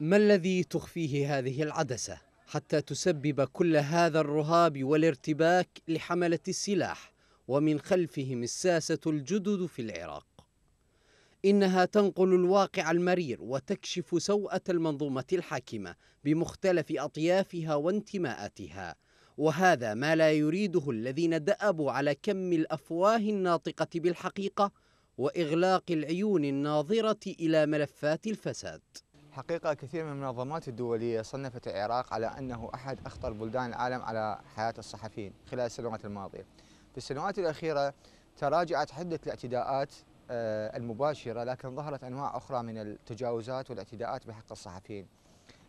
ما الذي تخفيه هذه العدسة حتى تسبب كل هذا الرهاب والارتباك لحملة السلاح ومن خلفهم الساسة الجدد في العراق إنها تنقل الواقع المرير وتكشف سوءة المنظومة الحاكمة بمختلف أطيافها وانتماءاتها وهذا ما لا يريده الذين دأبوا على كم الأفواه الناطقة بالحقيقة وإغلاق العيون الناظرة إلى ملفات الفساد حقيقة كثير من المنظمات الدولية صنفت العراق على أنه أحد أخطر بلدان العالم على حياة الصحفيين خلال السنوات الماضية في السنوات الأخيرة تراجعت حدة الاعتداءات آه، المباشرة لكن ظهرت أنواع أخرى من التجاوزات والاعتداءات بحق الصحفيين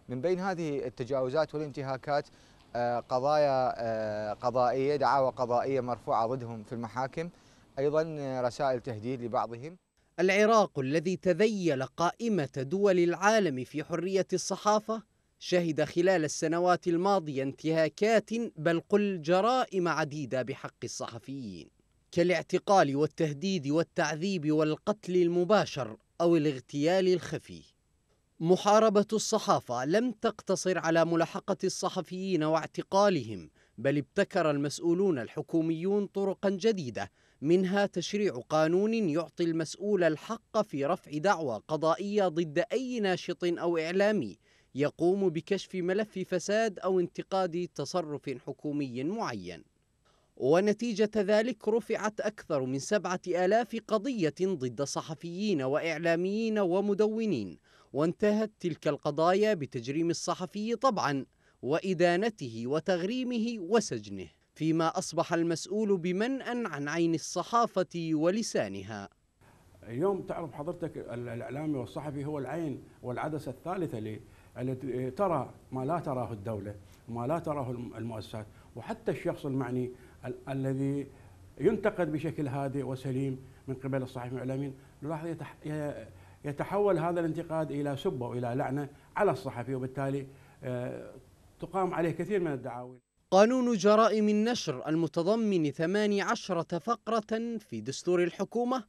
من بين هذه التجاوزات والانتهاكات آه، قضايا آه، قضائية دعاوى قضائية مرفوعة ضدهم في المحاكم أيضا رسائل تهديد لبعضهم العراق الذي تذيل قائمة دول العالم في حرية الصحافة شهد خلال السنوات الماضية انتهاكات بل قل جرائم عديدة بحق الصحفيين كالاعتقال والتهديد والتعذيب والقتل المباشر أو الاغتيال الخفي محاربة الصحافة لم تقتصر على ملاحقة الصحفيين واعتقالهم بل ابتكر المسؤولون الحكوميون طرقا جديدة منها تشريع قانون يعطي المسؤول الحق في رفع دعوى قضائية ضد أي ناشط أو إعلامي يقوم بكشف ملف فساد أو انتقاد تصرف حكومي معين ونتيجة ذلك رفعت أكثر من سبعة آلاف قضية ضد صحفيين وإعلاميين ومدونين وانتهت تلك القضايا بتجريم الصحفي طبعاً وإدانته وتغريمه وسجنه فيما أصبح المسؤول بمنأ عن عين الصحافة ولسانها اليوم تعرف حضرتك الإعلامي والصحفي هو العين والعدسة الثالثة التي ترى ما لا تراه الدولة وما لا تراه المؤسسات وحتى الشخص المعني الذي ينتقد بشكل هادئ وسليم من قبل الصحفيين والإعلاميين نلاحظ يتحول هذا الانتقاد إلى سبة وإلى لعنة على الصحفي وبالتالي آه، تقام عليه كثير من الدعاوى قانون جرائم النشر المتضمن 18 فقرة في دستور الحكومة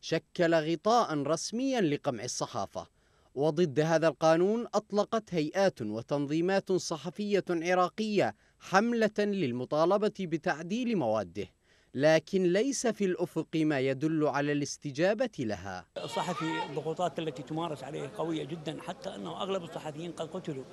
شكل غطاء رسميا لقمع الصحافة وضد هذا القانون أطلقت هيئات وتنظيمات صحفية عراقية حملة للمطالبة بتعديل مواده لكن ليس في الأفق ما يدل على الاستجابة لها الصحفي الضغوطات التي تمارس عليه قوية جدا حتى أنه أغلب الصحفيين قد قتلوا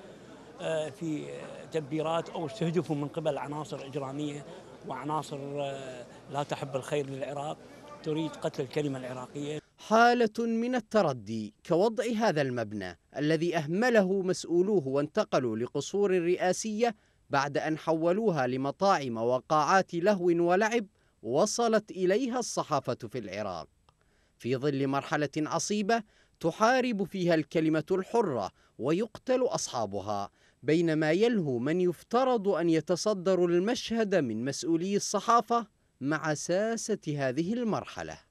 آه، في تدبيرات او استهدفوا من قبل عناصر اجراميه وعناصر آه، لا تحب الخير للعراق تريد قتل الكلمه العراقيه حالة من التردي كوضع هذا المبنى الذي أهمله مسؤولوه وانتقلوا لقصور رئاسية بعد أن حولوها لمطاعم وقاعات لهو ولعب وصلت إليها الصحافة في العراق في ظل مرحلة عصيبة تحارب فيها الكلمة الحرة ويقتل أصحابها بينما يلهو من يفترض أن يتصدر المشهد من مسؤولي الصحافة مع ساسة هذه المرحلة